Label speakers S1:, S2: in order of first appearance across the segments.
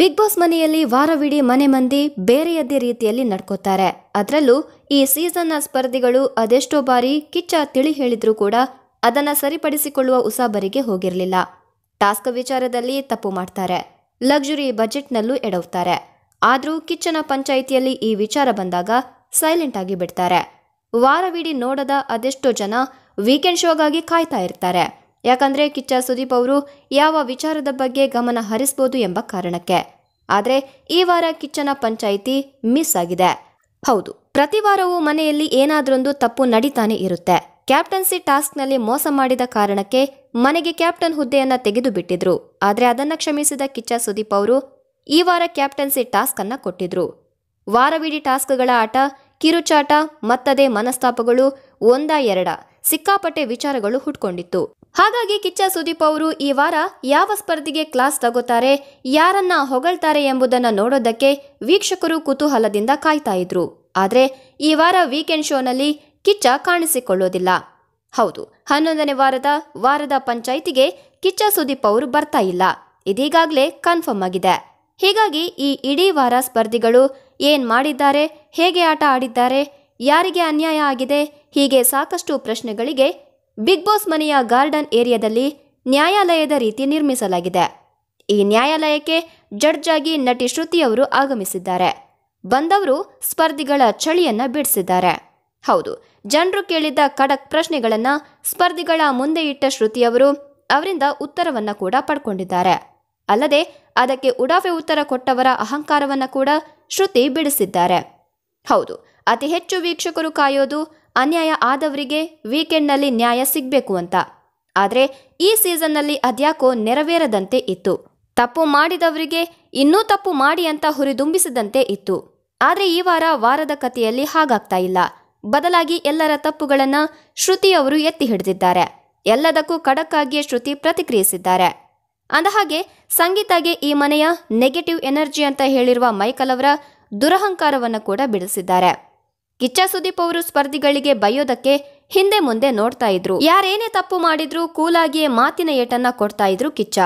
S1: big boss ಮನೆಯಲ್ಲಿ ವಾರವಿಡೀ ಮನೆ ಮಂದಿ ಬೇರೆಯದ್ದೇ ರೀತಿಯಲ್ಲಿ ನಡ್ಕೋತಾರೆ ಅದರಲ್ಲೂ ಈ ಸೀಸನ್ನ ಸ್ಪರ್ಧಿಗಳು ಅದೆಷ್ಟೋ ಬಾರಿ ಕಿಚ್ಚ ತಿಳಿ ಹೇಳಿದ್ರೂ ಕೂಡ ಅದನ್ನ ಸರಿಪಡಿಸಿಕೊಳ್ಳುವ ಉಸಾಬರಿಗೆ ಹೋಗಿರಲಿಲ್ಲ ಟಾಸ್ಕ್ ವಿಚಾರದಲ್ಲಿ ತಪ್ಪು ಮಾಡ್ತಾರೆ ಲಕ್ಸುರಿ ಬಜೆಟ್ನಲ್ಲೂ ಎಡವ್ತಾರೆ ಆದರೂ ಕಿಚ್ಚನ ಪಂಚಾಯಿತಿಯಲ್ಲಿ ಈ ವಿಚಾರ ಬಂದಾಗ ಸೈಲೆಂಟ್ ಆಗಿ ಬಿಡ್ತಾರೆ ವಾರವಿಡೀ ನೋಡದ ಅದೆಷ್ಟೋ ಜನ ವೀಕೆಂಡ್ ಶೋಗಾಗಿ ಕಾಯ್ತಾ ಇರ್ತಾರೆ ಯಾಕಂದ್ರೆ ಕಿಚ್ಚ ಸುದೀಪ್ ಅವರು ಯಾವ ವಿಚಾರದ ಬಗ್ಗೆ ಗಮನ ಹರಿಸ್ಬೋದು ಎಂಬ ಕಾರಣಕ್ಕೆ ಆದರೆ ಈ ವಾರ ಕಿಚ್ಚನ ಪಂಚಾಯಿತಿ ಮಿಸ್ ಆಗಿದೆ ಹೌದು ಪ್ರತಿ ವಾರವೂ ಮನೆಯಲ್ಲಿ ಏನಾದ್ರೊಂದು ತಪ್ಪು ನಡೀತಾನೆ ಇರುತ್ತೆ ಕ್ಯಾಪ್ಟನ್ಸಿ ಟಾಸ್ಕ್ನಲ್ಲಿ ಮೋಸ ಮಾಡಿದ ಕಾರಣಕ್ಕೆ ಮನೆಗೆ ಕ್ಯಾಪ್ಟನ್ ಹುದ್ದೆಯನ್ನ ತೆಗೆದು ಬಿಟ್ಟಿದ್ರು ಆದರೆ ಅದನ್ನ ಕ್ಷಮಿಸಿದ ಕಿಚ್ಚ ಸುದೀಪ್ ಅವರು ಈ ವಾರ ಕ್ಯಾಪ್ಟನ್ಸಿ ಟಾಸ್ಕ್ ಅನ್ನ ಕೊಟ್ಟಿದ್ರು ವಾರವಿಡೀ ಟಾಸ್ಕ್ಗಳ ಆಟ ಕಿರುಚಾಟ ಮತ್ತದೇ ಮನಸ್ತಾಪಗಳು ಒಂದ ಎರಡ ಸಿಕ್ಕಾಪಟ್ಟೆ ವಿಚಾರಗಳು ಹುಟ್ಕೊಂಡಿತ್ತು ಹಾಗಾಗಿ ಕಿಚ್ಚ ಸುದೀಪ್ ಅವರು ಈ ವಾರ ಯಾವ ಸ್ಪರ್ಧಿಗೆ ಕ್ಲಾಸ್ ತಗೋತಾರೆ ಯಾರನ್ನ ಹೊಗಳ್ತಾರೆ ಎಂಬುದನ್ನು ನೋಡೋದಕ್ಕೆ ವೀಕ್ಷಕರು ಕುತೂಹಲದಿಂದ ಕಾಯ್ತಾ ಇದ್ರು ಆದರೆ ಈ ವಾರ ವೀಕೆಂಡ್ ಶೋನಲ್ಲಿ ಕಿಚ್ಚ ಕಾಣಿಸಿಕೊಳ್ಳೋದಿಲ್ಲ ಹೌದು ಹನ್ನೊಂದನೇ ವಾರದ ವಾರದ ಪಂಚಾಯಿತಿಗೆ ಕಿಚ್ಚ ಸುದೀಪ್ ಅವರು ಬರ್ತಾ ಇಲ್ಲ ಇದೀಗಾಗಲೇ ಕನ್ಫರ್ಮ್ ಆಗಿದೆ ಹೀಗಾಗಿ ಈ ಇಡೀ ವಾರ ಸ್ಪರ್ಧಿಗಳು ಏನ್ ಮಾಡಿದ್ದಾರೆ ಹೇಗೆ ಆಟ ಆಡಿದ್ದಾರೆ ಯಾರಿಗೆ ಅನ್ಯಾಯ ಆಗಿದೆ ಹೀಗೆ ಸಾಕಷ್ಟು ಪ್ರಶ್ನೆಗಳಿಗೆ ಬಿಗ್ ಬಾಸ್ ಮನೆಯ ಗಾರ್ಡನ್ ಏರಿಯಾದಲ್ಲಿ ನ್ಯಾಯಾಲಯದ ರೀತಿ ನಿರ್ಮಿಸಲಾಗಿದೆ ಈ ನ್ಯಾಯಾಲಯಕ್ಕೆ ಜಡ್ಜ್ ಆಗಿ ನಟಿ ಶ್ರುತಿ ಅವರು ಆಗಮಿಸಿದ್ದಾರೆ ಬಂದವರು ಸ್ಪರ್ಧಿಗಳ ಚಳಿಯನ್ನು ಬಿಡಿಸಿದ್ದಾರೆ ಹೌದು ಜನರು ಕೇಳಿದ್ದ ಖಡಕ್ ಪ್ರಶ್ನೆಗಳನ್ನು ಸ್ಪರ್ಧಿಗಳ ಮುಂದೆ ಇಟ್ಟ ಶ್ರುತಿಯವರು ಅವರಿಂದ ಉತ್ತರವನ್ನು ಕೂಡ ಪಡ್ಕೊಂಡಿದ್ದಾರೆ ಅಲ್ಲದೆ ಅದಕ್ಕೆ ಉಡಾಫೆ ಉತ್ತರ ಕೊಟ್ಟವರ ಅಹಂಕಾರವನ್ನು ಕೂಡ ಶ್ರುತಿ ಬಿಡಿಸಿದ್ದಾರೆ ಹೌದು ಅತಿ ಹೆಚ್ಚು ವೀಕ್ಷಕರು ಕಾಯೋದು ಅನ್ಯಾಯ ಆದವರಿಗೆ ವೀಕೆಂಡ್ನಲ್ಲಿ ನ್ಯಾಯ ಸಿಗಬೇಕು ಅಂತ ಆದರೆ ಈ ಸೀಸನ್ನಲ್ಲಿ ಅದ್ಯಾಕೋ ನೆರವೇರದಂತೆ ಇತ್ತು ತಪ್ಪು ಮಾಡಿದವರಿಗೆ ಇನ್ನೂ ತಪ್ಪು ಮಾಡಿ ಅಂತ ಹುರಿದುಂಬಿಸಿದಂತೆ ಇತ್ತು ಆದರೆ ಈ ವಾರ ವಾರದ ಕಥೆಯಲ್ಲಿ ಹಾಗಾಗ್ತಾ ಇಲ್ಲ ಬದಲಾಗಿ ಎಲ್ಲರ ತಪ್ಪುಗಳನ್ನು ಶ್ರುತಿ ಅವರು ಎತ್ತಿ ಹಿಡಿದಿದ್ದಾರೆ ಎಲ್ಲದಕ್ಕೂ ಖಡಕ್ಕಾಗಿಯೇ ಶ್ರುತಿ ಪ್ರತಿಕ್ರಿಯಿಸಿದ್ದಾರೆ ಅಂದಹಾಗೆ ಸಂಗೀತಾಗೆ ಈ ಮನೆಯ ನೆಗೆಟಿವ್ ಎನರ್ಜಿ ಅಂತ ಹೇಳಿರುವ ಮೈಕಲ್ ಅವರ ದುರಹಂಕಾರವನ್ನು ಕೂಡ ಬಿಡಿಸಿದ್ದಾರೆ ಕಿಚ್ಚ ಸುದೀಪ್ ಅವರು ಸ್ಪರ್ಧಿಗಳಿಗೆ ಬಯ್ಯೋದಕ್ಕೆ ಹಿಂದೆ ಮುಂದೆ ನೋಡ್ತಾ ಇದ್ರು ಯಾರೇನೇ ತಪ್ಪು ಮಾಡಿದ್ರು ಕೂಲಾಗಿಯೇ ಮಾತಿನ ಏಟನ್ನ ಕೊಡ್ತಾ ಇದ್ರು ಕಿಚ್ಚ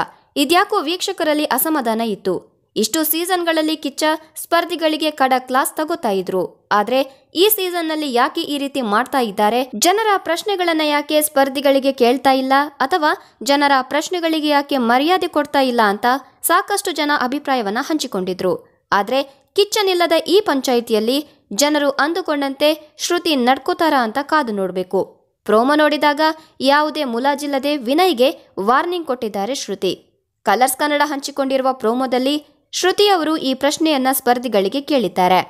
S1: ಇದ್ಯಾಕೋ ವೀಕ್ಷಕರಲ್ಲಿ ಅಸಮಾಧಾನ ಇತ್ತು ಇಷ್ಟು ಸೀಸನ್ಗಳಲ್ಲಿ ಕಿಚ್ಚ ಸ್ಪರ್ಧಿಗಳಿಗೆ ಕಡ ಕ್ಲಾಸ್ ತಗೋತಾ ಇದ್ರು ಆದ್ರೆ ಈ ಸೀಸನ್ನಲ್ಲಿ ಯಾಕೆ ಈ ರೀತಿ ಮಾಡ್ತಾ ಇದ್ದಾರೆ ಜನರ ಪ್ರಶ್ನೆಗಳನ್ನ ಯಾಕೆ ಸ್ಪರ್ಧಿಗಳಿಗೆ ಕೇಳ್ತಾ ಇಲ್ಲ ಅಥವಾ ಜನರ ಪ್ರಶ್ನೆಗಳಿಗೆ ಯಾಕೆ ಮರ್ಯಾದೆ ಕೊಡ್ತಾ ಇಲ್ಲ ಅಂತ ಸಾಕಷ್ಟು ಜನ ಅಭಿಪ್ರಾಯವನ್ನ ಹಂಚಿಕೊಂಡಿದ್ರು ಆದ್ರೆ ಕಿಚ್ಚನಿಲ್ಲದ ಈ ಪಂಚಾಯಿತಿಯಲ್ಲಿ ಜನರು ಅಂದುಕೊಂಡಂತೆ ಶ್ರುತಿ ನಡ್ಕೋತಾರ ಅಂತ ಕಾದು ನೋಡಬೇಕು ಪ್ರೋಮೋ ನೋಡಿದಾಗ ಯಾವುದೇ ಮುಲಾಜಿಲ್ಲದೆ ವಿನಯ್ಗೆ ವಾರ್ನಿಂಗ್ ಕೊಟ್ಟಿದ್ದಾರೆ ಶ್ರುತಿ ಕಲರ್ಸ್ ಕನ್ನಡ ಹಂಚಿಕೊಂಡಿರುವ ಪ್ರೋಮೋದಲ್ಲಿ ಶ್ರುತಿ ಅವರು ಈ ಪ್ರಶ್ನೆಯನ್ನ ಸ್ಪರ್ಧಿಗಳಿಗೆ ಕೇಳಿದ್ದಾರೆ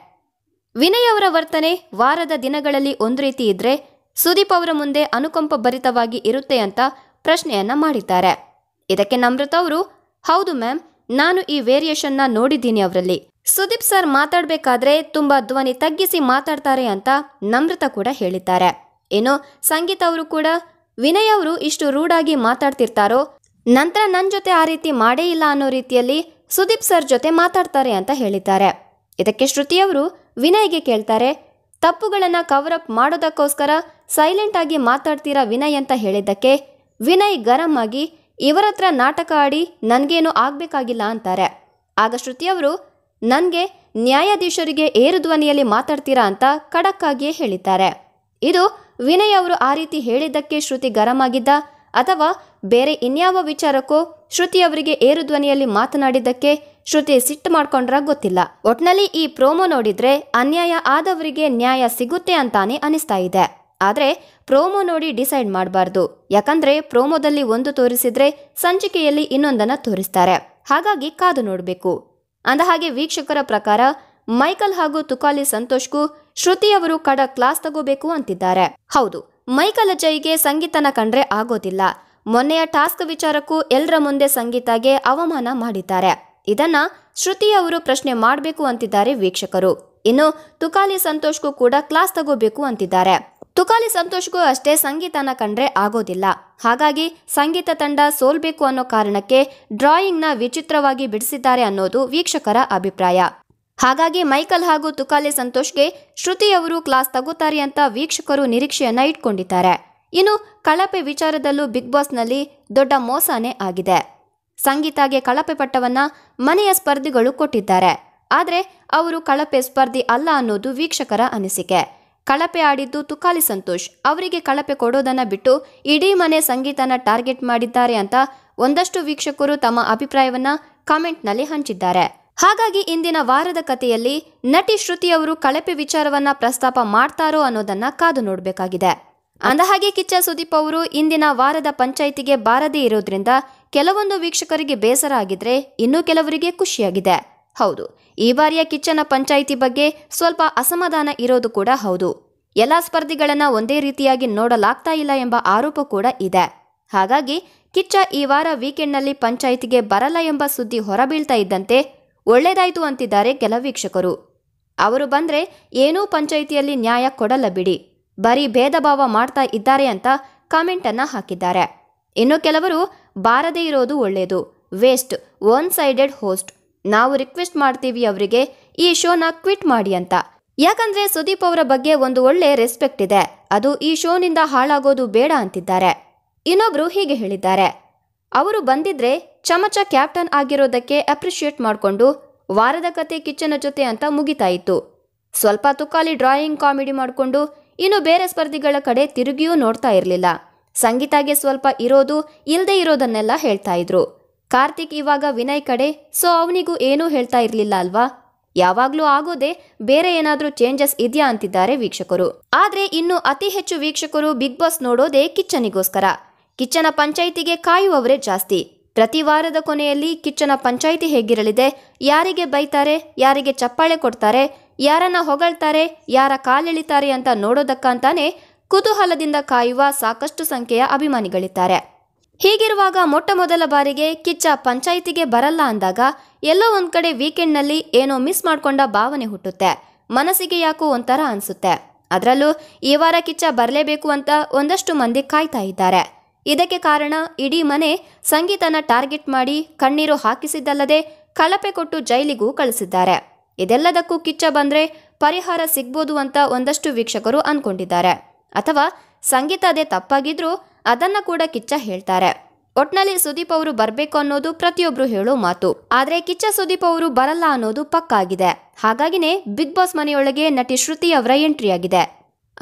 S1: ವಿನಯ್ ಅವರ ವರ್ತನೆ ವಾರದ ದಿನಗಳಲ್ಲಿ ಒಂದು ರೀತಿ ಇದ್ರೆ ಸುದೀಪ್ ಅವರ ಮುಂದೆ ಅನುಕಂಪ ಭರಿತವಾಗಿ ಇರುತ್ತೆ ಅಂತ ಪ್ರಶ್ನೆಯನ್ನ ಮಾಡಿದ್ದಾರೆ ಇದಕ್ಕೆ ನಮ್ರತ ಅವರು ಹೌದು ಮ್ಯಾಮ್ ನಾನು ಈ ವೇರಿಯೇಷನ್ನ ನೋಡಿದ್ದೀನಿ ಅವರಲ್ಲಿ ಸುದೀಪ್ ಸರ್ ಮಾತಾಡಬೇಕಾದ್ರೆ ತುಂಬ ಧ್ವನಿ ತಗ್ಗಿಸಿ ಮಾತಾಡ್ತಾರೆ ಅಂತ ನಮ್ರತ ಕೂಡ ಹೇಳಿದ್ದಾರೆ ಏನು ಸಂಗೀತ ಅವರು ಕೂಡ ವಿನಯ್ ಅವರು ಇಷ್ಟು ರೂಢಾಗಿ ಮಾತಾಡ್ತಿರ್ತಾರೋ ನಂತರ ನನ್ನ ಜೊತೆ ಆ ರೀತಿ ಮಾಡೇ ಇಲ್ಲ ಅನ್ನೋ ರೀತಿಯಲ್ಲಿ ಸುದೀಪ್ ಸರ್ ಜೊತೆ ಮಾತಾಡ್ತಾರೆ ಅಂತ ಹೇಳಿದ್ದಾರೆ ಇದಕ್ಕೆ ಶ್ರುತಿಯವರು ವಿನಯ್ಗೆ ಕೇಳ್ತಾರೆ ತಪ್ಪುಗಳನ್ನು ಅಪ್ ಮಾಡೋದಕ್ಕೋಸ್ಕರ ಸೈಲೆಂಟ್ ಆಗಿ ಮಾತಾಡ್ತೀರಾ ವಿನಯ್ ಅಂತ ಹೇಳಿದ್ದಕ್ಕೆ ವಿನಯ್ ಗರಂ ಆಗಿ ಇವರತ್ರ ನಾಟಕ ಆಡಿ ನನಗೇನು ಆಗಬೇಕಾಗಿಲ್ಲ ಅಂತಾರೆ ಆಗ ಶ್ರುತಿಯವರು ನನಗೆ ನ್ಯಾಯಾಧೀಶರಿಗೆ ಏರು ಧ್ವನಿಯಲ್ಲಿ ಮಾತಾಡ್ತೀರಾ ಅಂತ ಖಡಕ್ಕಾಗಿಯೇ ಹೇಳಿದ್ದಾರೆ ಇದು ವಿನಯ್ ಅವರು ಆ ರೀತಿ ಹೇಳಿದ್ದಕ್ಕೆ ಶ್ರುತಿ ಗರಮಾಗಿದ್ದ ಅಥವಾ ಬೇರೆ ಇನ್ಯಾವ ವಿಚಾರಕ್ಕೂ ಶ್ರುತಿ ಅವರಿಗೆ ಏರು ಧ್ವನಿಯಲ್ಲಿ ಮಾತನಾಡಿದ್ದಕ್ಕೆ ಶ್ರುತಿ ಸಿಟ್ಟು ಮಾಡ್ಕೊಂಡ್ರ ಗೊತ್ತಿಲ್ಲ ಒಟ್ನಲ್ಲಿ ಈ ಪ್ರೋಮೋ ನೋಡಿದ್ರೆ ಅನ್ಯಾಯ ಆದವರಿಗೆ ನ್ಯಾಯ ಸಿಗುತ್ತೆ ಅಂತಾನೆ ಅನಿಸ್ತಾ ಇದೆ ಆದರೆ ಪ್ರೋಮೋ ನೋಡಿ ಡಿಸೈಡ್ ಮಾಡಬಾರ್ದು ಯಾಕಂದ್ರೆ ಪ್ರೋಮೋದಲ್ಲಿ ಒಂದು ತೋರಿಸಿದ್ರೆ ಸಂಚಿಕೆಯಲ್ಲಿ ಇನ್ನೊಂದನ್ನು ತೋರಿಸ್ತಾರೆ ಹಾಗಾಗಿ ಕಾದು ನೋಡಬೇಕು ಅಂದಹಾಗೆ ವೀಕ್ಷಕರ ಪ್ರಕಾರ ಮೈಕಲ್ ಹಾಗೂ ತುಕಾಲಿ ಸಂತೋಷ್ಗೂ ಶ್ರುತಿ ಅವರು ಕಡ ಕ್ಲಾಸ್ ತಗೋಬೇಕು ಅಂತಿದ್ದಾರೆ ಹೌದು ಮೈಕಲ್ ಅಜಯ್ಗೆ ಸಂಗೀತನ ಕಂಡ್ರೆ ಆಗೋದಿಲ್ಲ ಮೊನ್ನೆಯ ಟಾಸ್ಕ್ ವಿಚಾರಕ್ಕೂ ಎಲ್ಲರ ಮುಂದೆ ಸಂಗೀತಗೆ ಅವಮಾನ ಮಾಡಿದ್ದಾರೆ ಇದನ್ನ ಶ್ರುತಿ ಅವರು ಪ್ರಶ್ನೆ ಮಾಡಬೇಕು ಅಂತಿದ್ದಾರೆ ವೀಕ್ಷಕರು ಇನ್ನು ತುಕಾಲಿ ಸಂತೋಷ್ಗೂ ಕೂಡ ಕ್ಲಾಸ್ ತಗೋಬೇಕು ಅಂತಿದ್ದಾರೆ ತುಕಾಲಿ ಸಂತೋಷ್ಗೂ ಅಷ್ಟೇ ಸಂಗೀತನ ಕಂಡ್ರೆ ಆಗೋದಿಲ್ಲ ಹಾಗಾಗಿ ಸಂಗೀತ ತಂಡ ಸೋಲ್ಬೇಕು ಅನ್ನೋ ಕಾರಣಕ್ಕೆ ಡ್ರಾಯಿಂಗ್ನ ವಿಚಿತ್ರವಾಗಿ ಬಿಡಿಸಿದ್ದಾರೆ ಅನ್ನೋದು ವೀಕ್ಷಕರ ಅಭಿಪ್ರಾಯ ಹಾಗಾಗಿ ಮೈಕಲ್ ಹಾಗೂ ತುಕಾಲೆ ಸಂತೋಷ್ಗೆ ಶ್ರುತಿಯವರು ಕ್ಲಾಸ್ ತಗೋತಾರೆ ಅಂತ ವೀಕ್ಷಕರು ನಿರೀಕ್ಷೆಯನ್ನ ಇಟ್ಕೊಂಡಿದ್ದಾರೆ ಇನ್ನು ಕಳಪೆ ವಿಚಾರದಲ್ಲೂ ಬಿಗ್ ಬಾಸ್ನಲ್ಲಿ ದೊಡ್ಡ ಮೋಸನೇ ಆಗಿದೆ ಸಂಗೀತಾಗೆ ಕಳಪೆ ಪಟ್ಟವನ್ನ ಮನೆಯ ಸ್ಪರ್ಧಿಗಳು ಕೊಟ್ಟಿದ್ದಾರೆ ಆದರೆ ಅವರು ಕಳಪೆ ಸ್ಪರ್ಧಿ ಅಲ್ಲ ಅನ್ನೋದು ವೀಕ್ಷಕರ ಅನಿಸಿಕೆ ಕಳಪೆ ಆಡಿದ್ದು ತುಕಾಲಿ ಸಂತೋಷ್ ಅವರಿಗೆ ಕಳಪೆ ಕೊಡೋದನ್ನ ಬಿಟ್ಟು ಇಡೀ ಮನೆ ಸಂಗೀತನ ಟಾರ್ಗೆಟ್ ಮಾಡಿದ್ದಾರೆ ಅಂತ ಒಂದಷ್ಟು ವೀಕ್ಷಕರು ತಮ್ಮ ಅಭಿಪ್ರಾಯವನ್ನ ಕಾಮೆಂಟ್ನಲ್ಲಿ ಹಂಚಿದ್ದಾರೆ ಹಾಗಾಗಿ ಇಂದಿನ ವಾರದ ಕಥೆಯಲ್ಲಿ ನಟಿ ಶ್ರುತಿ ಅವರು ಕಳಪೆ ವಿಚಾರವನ್ನ ಪ್ರಸ್ತಾಪ ಮಾಡ್ತಾರೋ ಅನ್ನೋದನ್ನ ಕಾದು ನೋಡಬೇಕಾಗಿದೆ ಅಂದಹಾಗೆ ಕಿಚ್ಚ ಸುದೀಪ್ ಅವರು ಇಂದಿನ ವಾರದ ಪಂಚಾಯಿತಿಗೆ ಬಾರದೇ ಇರೋದ್ರಿಂದ ಕೆಲವೊಂದು ವೀಕ್ಷಕರಿಗೆ ಬೇಸರ ಆಗಿದ್ರೆ ಇನ್ನೂ ಕೆಲವರಿಗೆ ಖುಷಿಯಾಗಿದೆ ಹೌದು ಈ ಬಾರಿಯ ಕಿಚ್ಚನ ಪಂಚಾಯಿತಿ ಬಗ್ಗೆ ಸ್ವಲ್ಪ ಅಸಮಾಧಾನ ಇರೋದು ಕೂಡ ಹೌದು ಎಲ್ಲ ಸ್ಪರ್ಧಿಗಳನ್ನು ಒಂದೇ ರೀತಿಯಾಗಿ ನೋಡಲಾಗ್ತಾ ಇಲ್ಲ ಎಂಬ ಆರೋಪ ಕೂಡ ಇದೆ ಹಾಗಾಗಿ ಕಿಚ್ಚ ಈ ವಾರ ವೀಕೆಂಡ್ನಲ್ಲಿ ಪಂಚಾಯಿತಿಗೆ ಬರಲ್ಲ ಎಂಬ ಸುದ್ದಿ ಹೊರಬೀಳ್ತಾ ಇದ್ದಂತೆ ಒಳ್ಳೇದಾಯ್ತು ಅಂತಿದ್ದಾರೆ ಕೆಲ ವೀಕ್ಷಕರು ಅವರು ಬಂದರೆ ಏನೂ ಪಂಚಾಯಿತಿಯಲ್ಲಿ ನ್ಯಾಯ ಕೊಡಲ್ಲ ಬಿಡಿ ಬರೀ ಭೇದ ಭಾವ ಮಾಡ್ತಾ ಇದ್ದಾರೆ ಅಂತ ಕಾಮೆಂಟನ್ನು ಹಾಕಿದ್ದಾರೆ ಇನ್ನು ಕೆಲವರು ಬಾರದೇ ಇರೋದು ಒಳ್ಳೆಯದು ವೇಸ್ಟ್ ಒನ್ ಸೈಡೆಡ್ ಹೋಸ್ಟ್ ನಾವು ರಿಕ್ವೆಸ್ಟ್ ಮಾಡ್ತೀವಿ ಅವರಿಗೆ ಈ ಶೋನ ಕ್ವಿಟ್ ಮಾಡಿ ಅಂತ ಯಾಕಂದ್ರೆ ಸುದೀಪ್ ಅವರ ಬಗ್ಗೆ ಒಂದು ಒಳ್ಳೆ ರೆಸ್ಪೆಕ್ಟ್ ಇದೆ ಅದು ಈ ಶೋನಿಂದ ಹಾಳಾಗೋದು ಬೇಡ ಅಂತಿದ್ದಾರೆ ಇನ್ನೊಬ್ರು ಹೀಗೆ ಹೇಳಿದ್ದಾರೆ ಅವರು ಬಂದಿದ್ರೆ ಚಮಚ ಕ್ಯಾಪ್ಟನ್ ಆಗಿರೋದಕ್ಕೆ ಅಪ್ರಿಷಿಯೇಟ್ ಮಾಡಿಕೊಂಡು ವಾರದ ಕತೆ ಕಿಚ್ಚನ ಜೊತೆ ಅಂತ ಮುಗಿತಾ ಇತ್ತು ಸ್ವಲ್ಪ ತುಕಾಲಿ ಡ್ರಾಯಿಂಗ್ ಕಾಮಿಡಿ ಮಾಡಿಕೊಂಡು ಇನ್ನು ಬೇರೆ ಸ್ಪರ್ಧಿಗಳ ಕಡೆ ತಿರುಗಿಯೂ ನೋಡ್ತಾ ಇರಲಿಲ್ಲ ಸಂಗೀತಾಗೆ ಸ್ವಲ್ಪ ಇರೋದು ಇಲ್ಲದೆ ಇರೋದನ್ನೆಲ್ಲ ಹೇಳ್ತಾ ಇದ್ರು ಕಾರ್ತಿಕ್ ಇವಾಗ ವಿನಯ್ ಕಡೆ ಸೊ ಅವನಿಗೂ ಏನೂ ಹೇಳ್ತಾ ಇರಲಿಲ್ಲ ಅಲ್ವಾ ಯಾವಾಗ್ಲೂ ಆಗೋದೇ ಬೇರೆ ಏನಾದ್ರೂ ಚೇಂಜಸ್ ಇದೆಯಾ ಅಂತಿದ್ದಾರೆ ವೀಕ್ಷಕರು ಆದ್ರೆ ಇನ್ನು ಅತಿ ಹೆಚ್ಚು ವೀಕ್ಷಕರು ಬಿಗ್ ಬಾಸ್ ನೋಡೋದೇ ಕಿಚ್ಚನಿಗೋಸ್ಕರ ಕಿಚ್ಚನ ಪಂಚಾಯಿತಿಗೆ ಕಾಯುವವರೇ ಜಾಸ್ತಿ ಪ್ರತಿ ವಾರದ ಕೊನೆಯಲ್ಲಿ ಕಿಚ್ಚನ ಪಂಚಾಯಿತಿ ಹೇಗಿರಲಿದೆ ಯಾರಿಗೆ ಬೈತಾರೆ ಯಾರಿಗೆ ಚಪ್ಪಾಳೆ ಕೊಡ್ತಾರೆ ಯಾರನ್ನ ಹೊಗಳ್ತಾರೆ ಯಾರ ಕಾಲೆಳಿತಾರೆ ಅಂತ ನೋಡೋದಕ್ಕಂತಾನೆ ಕುತೂಹಲದಿಂದ ಕಾಯುವ ಸಾಕಷ್ಟು ಸಂಖ್ಯೆಯ ಅಭಿಮಾನಿಗಳಿದ್ದಾರೆ ಹೀಗಿರುವಾಗ ಮೊಟ್ಟ ಮೊದಲ ಬಾರಿಗೆ ಕಿಚ್ಚ ಪಂಚಾಯಿತಿಗೆ ಬರಲ್ಲ ಅಂದಾಗ ಎಲ್ಲೋ ಒಂದು ಕಡೆ ವೀಕೆಂಡ್ನಲ್ಲಿ ಏನೋ ಮಿಸ್ ಮಾಡಿಕೊಂಡ ಭಾವನೆ ಹುಟ್ಟುತ್ತೆ ಮನಸ್ಸಿಗೆ ಯಾಕೋ ಒಂಥರ ಅನಿಸುತ್ತೆ ಅದರಲ್ಲೂ ಈ ವಾರ ಕಿಚ್ಚ ಬರಲೇಬೇಕು ಅಂತ ಒಂದಷ್ಟು ಮಂದಿ ಕಾಯ್ತಾ ಇದ್ದಾರೆ ಇದಕ್ಕೆ ಕಾರಣ ಇಡೀ ಮನೆ ಸಂಗೀತನ ಟಾರ್ಗೆಟ್ ಮಾಡಿ ಕಣ್ಣೀರು ಹಾಕಿಸಿದ್ದಲ್ಲದೆ ಕಳಪೆ ಕೊಟ್ಟು ಜೈಲಿಗೂ ಕಳಿಸಿದ್ದಾರೆ ಇದೆಲ್ಲದಕ್ಕೂ ಕಿಚ್ಚ ಬಂದರೆ ಪರಿಹಾರ ಸಿಗ್ಬೋದು ಅಂತ ಒಂದಷ್ಟು ವೀಕ್ಷಕರು ಅಂದ್ಕೊಂಡಿದ್ದಾರೆ ಅಥವಾ ಸಂಗೀತ ಅದೇ ತಪ್ಪಾಗಿದ್ರೂ ಅದನ್ನ ಕೂಡ ಕಿಚ್ಚ ಹೇಳ್ತಾರೆ ಒಟ್ನಲ್ಲಿ ಸುದೀಪ್ ಅವರು ಬರಬೇಕು ಅನ್ನೋದು ಪ್ರತಿಯೊಬ್ರು ಹೇಳೋ ಮಾತು ಆದ್ರೆ ಕಿಚ್ಚ ಸುದೀಪ್ ಅವರು ಬರಲ್ಲ ಅನ್ನೋದು ಪಕ್ಕಾಗಿದೆ ಹಾಗಾಗಿನೇ ಬಿಗ್ ಬಾಸ್ ಮನೆಯೊಳಗೆ ನಟಿ ಶ್ರುತಿ ಅವರ ಎಂಟ್ರಿ ಆಗಿದೆ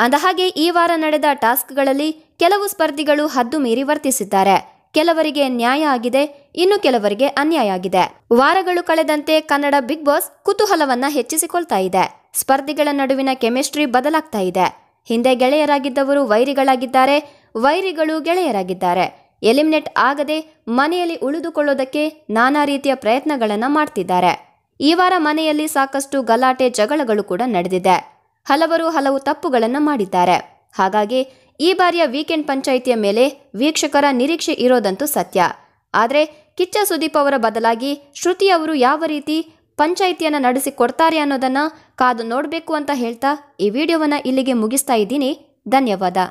S1: ಅಂದಹಾಗೆ ಈ ವಾರ ನಡೆದ ಟಾಸ್ಕ್ಗಳಲ್ಲಿ ಕೆಲವು ಸ್ಪರ್ಧಿಗಳು ಹದ್ದು ಮೀರಿ ವರ್ತಿಸಿದ್ದಾರೆ ಕೆಲವರಿಗೆ ನ್ಯಾಯ ಆಗಿದೆ ಇನ್ನು ಕೆಲವರಿಗೆ ಅನ್ಯಾಯ ಆಗಿದೆ ವಾರಗಳು ಕಳೆದಂತೆ ಕನ್ನಡ ಬಿಗ್ ಬಾಸ್ ಕುತೂಹಲವನ್ನ ಹೆಚ್ಚಿಸಿಕೊಳ್ತಾ ಇದೆ ಸ್ಪರ್ಧಿಗಳ ನಡುವಿನ ಕೆಮಿಸ್ಟ್ರಿ ಬದಲಾಗ್ತಾ ಇದೆ ಹಿಂದೆ ಗೆಳೆಯರಾಗಿದ್ದವರು ವೈರಿಗಳಾಗಿದ್ದಾರೆ ವೈರಿಗಳು ಗೆಳೆಯರಾಗಿದ್ದಾರೆ ಎಲಿಮಿನೇಟ್ ಆಗದೆ ಮನೆಯಲ್ಲಿ ಉಳಿದುಕೊಳ್ಳೋದಕ್ಕೆ ನಾನಾ ರೀತಿಯ ಪ್ರಯತ್ನಗಳನ್ನು ಮಾಡ್ತಿದ್ದಾರೆ ಈ ವಾರ ಮನೆಯಲ್ಲಿ ಸಾಕಷ್ಟು ಗಲಾಟೆ ಜಗಳಗಳು ಕೂಡ ನಡೆದಿದೆ ಹಲವರು ಹಲವು ತಪ್ಪುಗಳನ್ನು ಮಾಡಿದ್ದಾರೆ ಹಾಗಾಗಿ ಈ ಬಾರಿಯ ವೀಕೆಂಡ್ ಪಂಚಾಯಿತಿಯ ಮೇಲೆ ವೀಕ್ಷಕರ ನಿರೀಕ್ಷೆ ಇರೋದಂತೂ ಸತ್ಯ ಆದರೆ ಕಿಚ್ಚ ಸುದೀಪ್ ಅವರ ಬದಲಾಗಿ ಶ್ರುತಿ ಅವರು ಯಾವ ರೀತಿ ಪಂಚಾಯಿತಿಯನ್ನು ಕೊಡ್ತಾರೆ ಅನ್ನೋದನ್ನು ಕಾದು ನೋಡಬೇಕು ಅಂತ ಹೇಳ್ತಾ ಈ ವಿಡಿಯೋವನ್ನು ಇಲ್ಲಿಗೆ ಮುಗಿಸ್ತಾ ಇದ್ದೀನಿ ಧನ್ಯವಾದ